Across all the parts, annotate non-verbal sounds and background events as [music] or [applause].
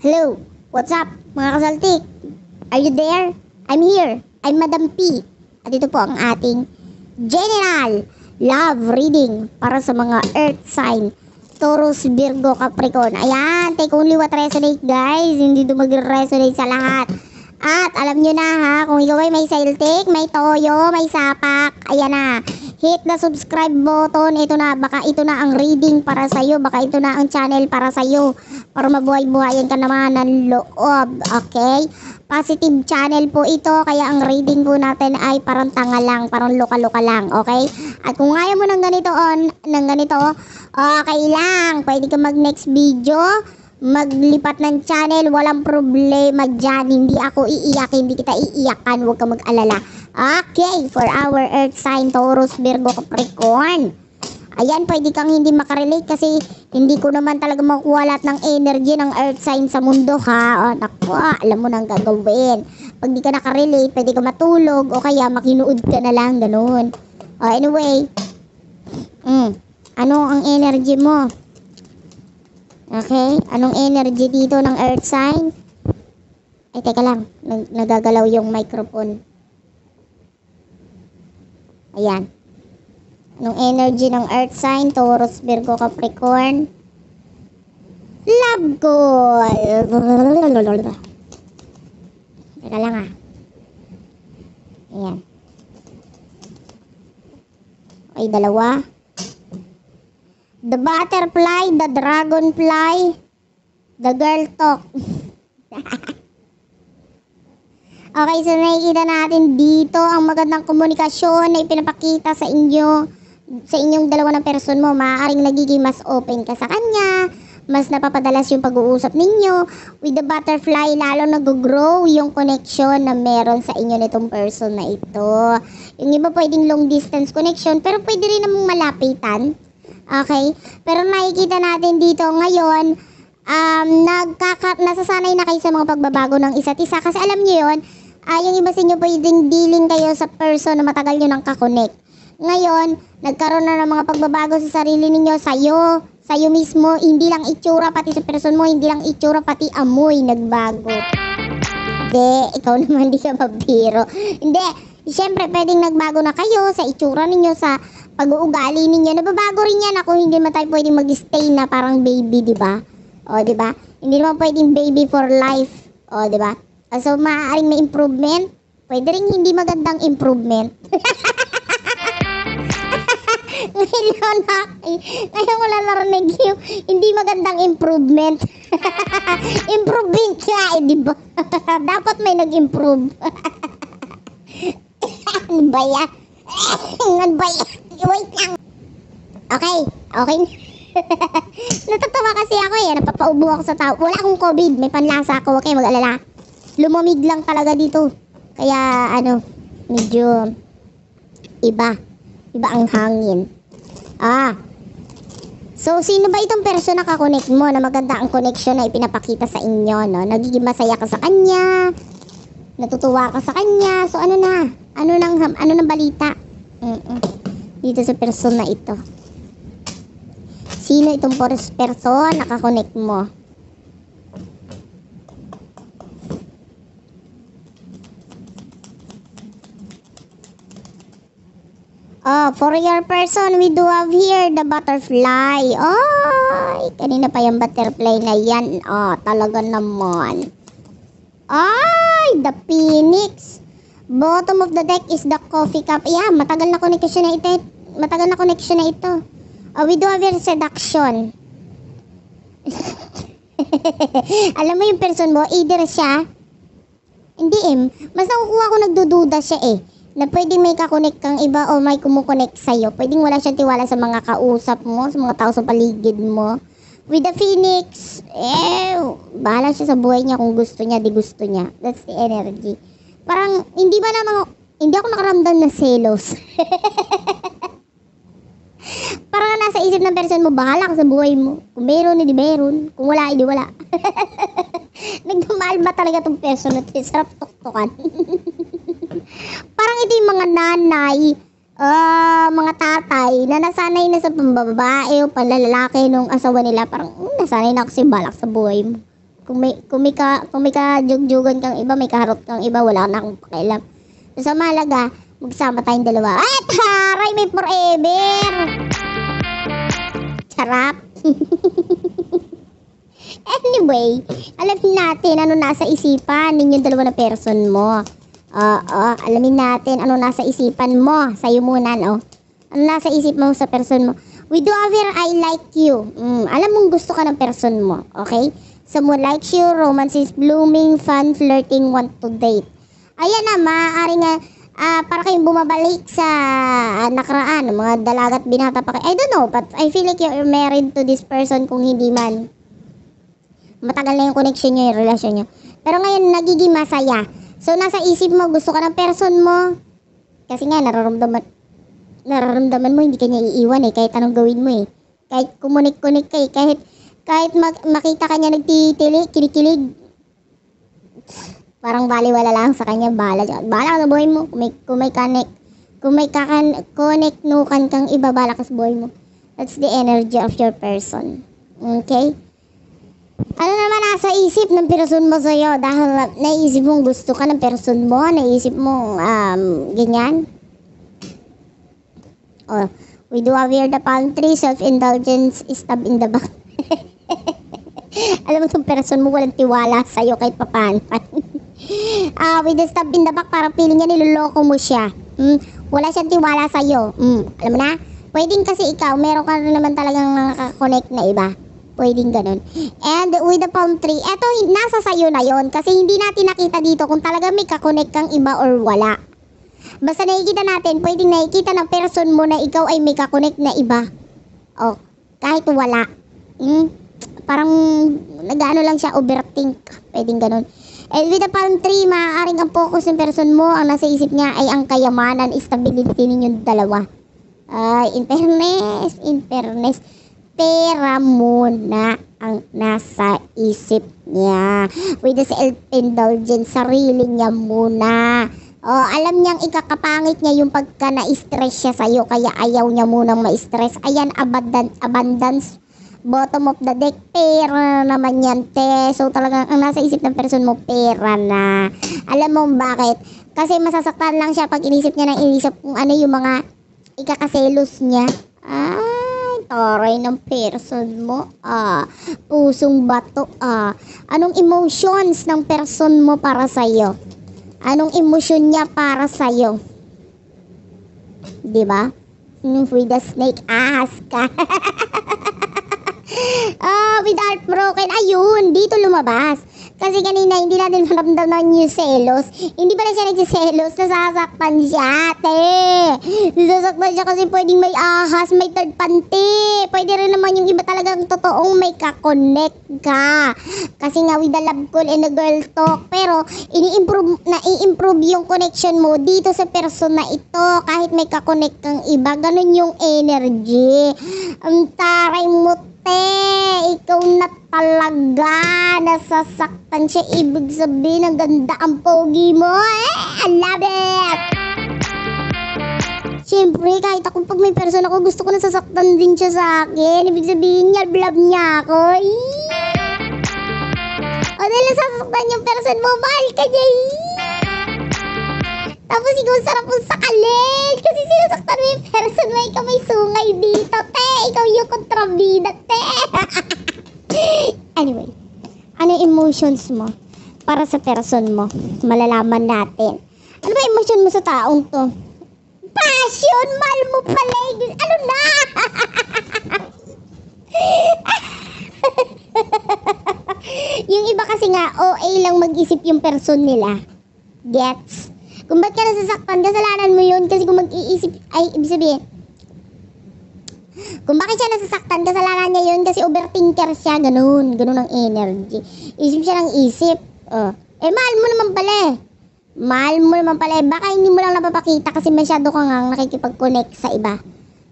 Hello, what's up mga kasaltik? Are you there? I'm here. I'm Madam P. At ito po ang ating general love reading para sa mga earth sign. Taurus, Virgo, Capricorn. Ayan, take only what resonate guys. Hindi ito mag-resonate sa lahat. At alam nyo na ha, kung ikaw ay may Celtic, may Toyo, may Sapak, ayan na hit the subscribe button. Ito na, baka ito na ang reading para sa iyo, baka ito na ang channel para sa iyo para mabuhay-buhayin ka naman ng loob, okay? Positive channel po ito, kaya ang reading po natin ay parang tanga lang, parang luka-luka lang, okay? At kung ayaw mo ng ganito on, ng ganito, okay lang, pwede ka mag next video maglipat ng channel, walang problema dyan. Hindi ako iiyak, hindi kita iiyakan, huwag ka mag-alala. Okay, for our earth sign, Taurus, Virgo, Capricorn. Ayan, pwede kang hindi makarelate kasi hindi ko naman talaga makukuha lahat ng energy ng earth sign sa mundo ha. O, naku, alam mo nang gagawin. Pag di ka nakarelate, pwede ka matulog o kaya makinuod ka na lang, ganun. O, anyway, mm, ano ang energy mo? Okay, anong energy dito ng earth sign? Ay, teka lang, nag nagagalaw yung microphone. Ayan. Anong energy ng earth sign? Taurus, Virgo, Capricorn. Love goal! Teka lang ah. Ayan. Ay, dalawa. The butterfly, the dragonfly, the girl talk. [laughs] Okay, so nakikita natin dito ang magandang komunikasyon na ipinapakita sa inyo sa inyong dalawa ng person mo. Maaaring nagiging mas open ka sa kanya, mas napapadalas yung pag-uusap ninyo. With the butterfly, lalo nag-grow yung connection na meron sa inyo nitong person na ito. Yung iba pwedeng long distance connection, pero pwede rin namang malapitan. Okay? Pero nakikita natin dito ngayon, um, nagkaka- nasasanay na kayo sa mga pagbabago ng isa't isa. Kasi alam niyo yon uh, yung iba sa inyo pwedeng dealing kayo sa person na matagal nyo nang kakonek. Ngayon, nagkaroon na ng mga pagbabago sa sarili ninyo, sa'yo, sa'yo mismo, hindi lang itsura, pati sa person mo, hindi lang itsura, pati amoy nagbago. Hindi, ikaw [laughs] naman di ka mabiro. Hindi, siyempre pwedeng nagbago na kayo sa itsura ninyo, sa pag-uugali ninyo. Nababago rin yan ako, hindi naman tayo pwedeng mag-stay na parang baby, di ba? O, di ba? Hindi naman pwedeng baby for life. O, di ba? Ah, so, maaaring may improvement. Pwede rin hindi magandang improvement. [laughs] Ngayon na, ngayon wala lang narinig yung hindi magandang improvement. [laughs] Improving siya, eh, di ba? [laughs] Dapat may nag-improve. ano ba yan? ano ba yan? Wait lang. Okay, okay na. Natatawa kasi ako eh. Napapaubo ako sa tao. Wala akong COVID. May panlasa ako. Okay, mag-alala lumamig lang talaga dito. Kaya ano, medyo iba. Iba ang hangin. Ah. So, sino ba itong person na kakonek mo na maganda ang connection na ipinapakita sa inyo, no? Nagiging masaya ka sa kanya, natutuwa ka sa kanya. So, ano na? Ano nang, ano nang balita? Mm-mm. Dito sa person na ito. Sino itong person na kakonek mo? Oh, for your person, we do have here the butterfly. Oh, kanina pa yung butterfly na yan. Oh, talaga naman. Ay, the phoenix. Bottom of the deck is the coffee cup. Yeah, matagal na connection na ito. Matagal na connection na ito. Oh, we do have here seduction. [laughs] Alam mo yung person mo, either siya, hindi eh. Mas nakukuha ko nagdududa siya eh na pwede may kakonek kang iba o may kumukonek sa'yo. Pwedeng wala siyang tiwala sa mga kausap mo, sa mga tao sa paligid mo. With the phoenix, eh, bahala siya sa buhay niya kung gusto niya, di gusto niya. That's the energy. Parang, hindi ba naman, hindi ako nakaramdam na selos. [laughs] Parang nasa isip ng person mo, bahala ka sa buhay mo. Kung meron, hindi meron. Kung wala, hindi wala. [laughs] [laughs] Nagmamahal talaga tong person na to? Sarap tuktukan. [laughs] Parang ito yung mga nanay, uh, mga tatay na nasanay na sa pambababae o panlalaki nung asawa nila. Parang hmm, nasanay na kasi balak sa buhay mo. Kung may, kung may, ka, kung may kajugjugan kang iba, may kaharot kang iba, wala na akong pakialam. So, mahalaga, magsama tayong dalawa. At taray, may forever! Charap! [laughs] Anyway, alamin natin ano nasa isipan ninyong dalawa na person mo. Oo, alamin natin ano nasa isipan mo. Sa'yo muna, no? Ano nasa isip mo sa person mo. We do ever I like you. Mm, alam mong gusto ka ng person mo, okay? Someone likes you, romance is blooming, fun, flirting, want to date. Ayan na, maaari nga, uh, para kayong bumabalik sa uh, nakaraan, mga dalagat binata pa kayo. I don't know, but I feel like you're married to this person kung hindi man matagal na yung connection niya, yung relasyon niya. Pero ngayon, nagiging masaya. So, nasa isip mo, gusto ka ng person mo. Kasi nga, nararamdaman, nararamdaman mo, hindi ka niya iiwan eh, kahit anong gawin mo eh. Kahit kumunik-kunik kay eh. kahit, kahit mag, makita kanya niya nagtitili, kinikilig, parang baliwala lang sa kanya, bahala dyan. Bahala ka sa buhay mo, kung may, kung may connect, kung may kakan, connect nukan kang iba, bahala ka sa buhay mo. That's the energy of your person. Okay? Ano naman nasa isip ng person mo sa'yo? Dahil naisip mong gusto ka ng person mo, naisip mong um, ganyan. Oh, we do aware the palm self-indulgence is stab in the back. [laughs] Alam mo, itong person mo walang tiwala sa'yo kahit papan. uh, [laughs] ah, with the stab in the back, parang feeling niya niloloko mo siya. Mm, wala siyang tiwala sa'yo. Mm, alam mo na? Pwedeng kasi ikaw, meron ka naman talagang nakakonnect na iba. Pwedeng ganun. And with the palm tree, eto nasa sayo na yon kasi hindi natin nakita dito kung talaga may kakonek kang iba or wala. Basta nakikita natin, pwedeng nakikita ng person mo na ikaw ay may kakonek na iba. O, oh, kahit wala. Hmm? Parang nagano lang siya, overthink. Pwedeng ganun. And with the palm tree, maaaring ang focus ng person mo, ang nasa isip niya ay ang kayamanan, stability ninyong dalawa. Ay, uh, in fairness, in fairness pera muna ang nasa isip niya. With sa self-indulgence, sarili niya muna. O, alam niyang ikakapangit niya yung pagka na-stress siya sa'yo, kaya ayaw niya muna ma-stress. Ayan, abundant, abundance bottom of the deck, pera naman yan, te. So, talagang ang nasa isip ng person mo, pera na. Alam mo bakit? Kasi masasaktan lang siya pag inisip niya ng inisip kung ano yung mga ikakaselos niya. Ah, taray ng person mo? Ah, pusong bato. Ah, anong emotions ng person mo para sa iyo Anong emosyon niya para sa iyo di ba mm, With the snake ass ka. [laughs] ah, with broken Ayun, dito lumabas kasi kanina, hindi natin maramdaman yung selos. Hindi pala siya nagsiselos. Nasasaktan siya, ate. Nasasaktan siya kasi pwedeng may ahas, may third panty. Pwede rin naman yung iba talagang totoong may kakonek ka. Kasi nga, with the love call and the girl talk. Pero, ini-improve, na-improve yung connection mo dito sa person na ito. Kahit may kakonek kang iba. Ganun yung energy. Ang um, taray mo ate, ikaw na talaga. Nasasaktan siya. Ibig sabihin, ang ganda ang pogi mo. Eh, I love it! Siyempre, kahit ako pag may person ako, gusto ko nasasaktan din siya sa akin. Ibig sabihin niya, love niya ako. Eee! O, dahil nasasaktan yung person mo, mahal ka niya. Eee! Tapos ikaw sarap mo sa kalil. Kasi sinasaktan mo yung person mo. Ikaw may sungay dito, te. Ikaw yung kontrabida, te. [laughs] anyway, ano yung emotions mo para sa person mo? Malalaman natin. Ano ba emotion mo sa taong to? Passion! Mahal mo pala Ano na? [laughs] yung iba kasi nga, OA lang mag-isip yung person nila. Gets? Kung ba't ka nasasaktan, kasalanan mo yun. Kasi kung mag-iisip, ay, ibig sabihin, kung bakit siya nasasaktan, kasalanan niya yun kasi overthinker siya, ganun, ganun ang energy. Isip siya ng isip. Oh. Eh, mahal mo naman pala eh. Mahal mo naman pala eh. Baka hindi mo lang napapakita kasi masyado ka nga nakikipag-connect sa iba.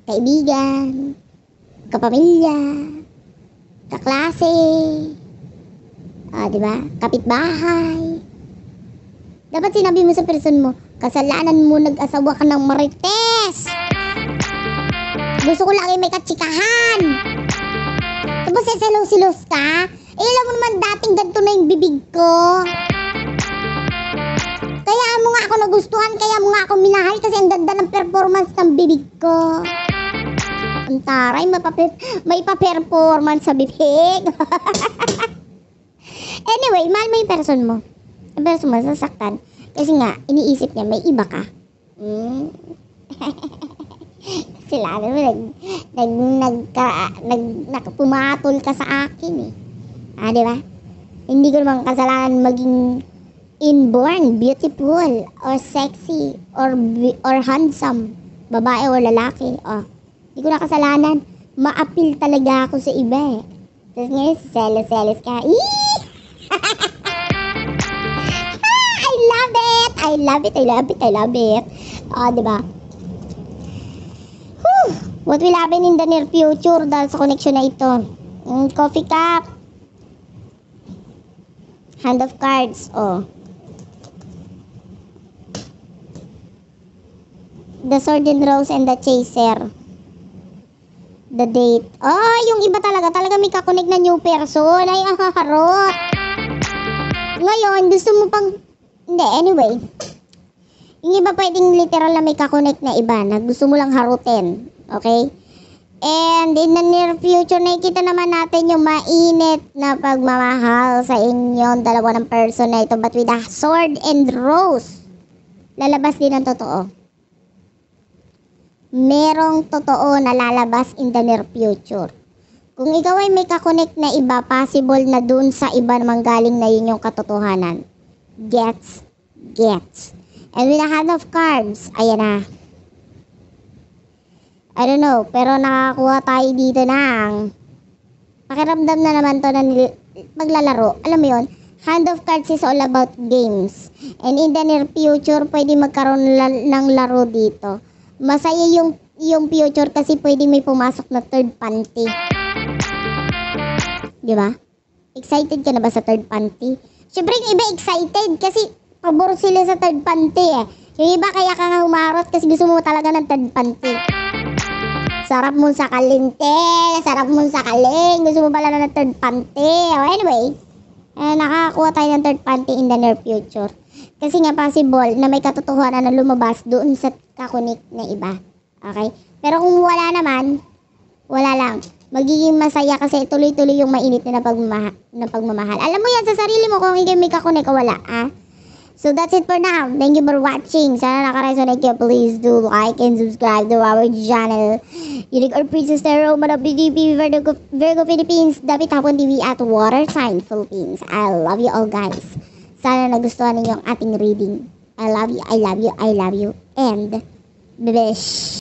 Kaibigan, kapamilya, kaklase, ah, di ba? Kapitbahay. Dapat sinabi mo sa person mo, kasalanan mo nag-asawa ka ng marites. Gusto ko lagi may katsikahan. Tapos silos selos ka. Eh, alam mo naman dating ganito na yung bibig ko. Kaya mo nga ako nagustuhan, kaya mo nga ako minahal kasi ang ganda ng performance ng bibig ko. Ang taray, may pa-performance sa bibig. [laughs] anyway, mahal mo yung person mo eh pero sumasasaktan kasi nga iniisip niya may iba ka mm. [laughs] sila mo nag nag nagka, nag nakapumatol ka sa akin eh ah di ba hindi ko naman kasalanan maging inborn beautiful or sexy or or handsome babae o lalaki oh hindi ko na kasalanan maapil talaga ako sa iba eh tapos ngayon, selos-selos ka. Eee! I love it, I love it, I love it. Oh, di ba? What will happen in the near future dahil sa connection na ito? Mm, coffee cup. Hand of cards. Oh. The sword and rose and the chaser. The date. Oh, yung iba talaga. Talaga may kakunik na new person. Ay, ang haharot. Ngayon, gusto mo pang... Hindi, anyway. Hindi ba pwedeng literal na may kakonect na iba na gusto mo lang harutin? Okay? And in the near future, nakikita naman natin yung mainit na pagmamahal sa inyong dalawa ng person na ito. But with a sword and rose, lalabas din ang totoo. Merong totoo na lalabas in the near future. Kung ikaw ay may kakonect na iba, possible na dun sa iba naman galing na yun yung katotohanan. Gets, gets. And with a hand of cards, ayan na. I don't know, pero nakakuha tayo dito ng pakiramdam na naman to na paglalaro. Alam mo yon Hand of cards is all about games. And in the near future, pwede magkaroon la- ng laro dito. Masaya yung, yung future kasi pwede may pumasok na third panty. Diba? Excited ka na ba sa third panty? Siyempre, iba excited kasi Pabor sila sa third panty eh. Yung iba kaya ka nga humarot kasi gusto mo talaga ng third panty. Sarap mo sa kalinte, sarap mo sa kaling. Gusto mo pala ng third panty. Oh, anyway, eh, nakakakuha tayo ng third panty in the near future. Kasi nga possible na may katotohanan na lumabas doon sa kakunik na iba. Okay? Pero kung wala naman, wala lang. Magiging masaya kasi tuloy-tuloy yung mainit na, pagmamahal, pagmamahal. Alam mo yan sa sarili mo kung ikaw may kakunik o wala, ah? So that's it for now. Thank you for watching. Sana nakaresonate kayo. Please do like and subscribe to our channel. Unique or Princess Tarot, Manap DDP, Virgo, Virgo Philippines, David Hapon TV at Water Sign Philippines. I love you all guys. Sana nagustuhan ninyo ang ating reading. I love you, I love you, I love you. And, bish!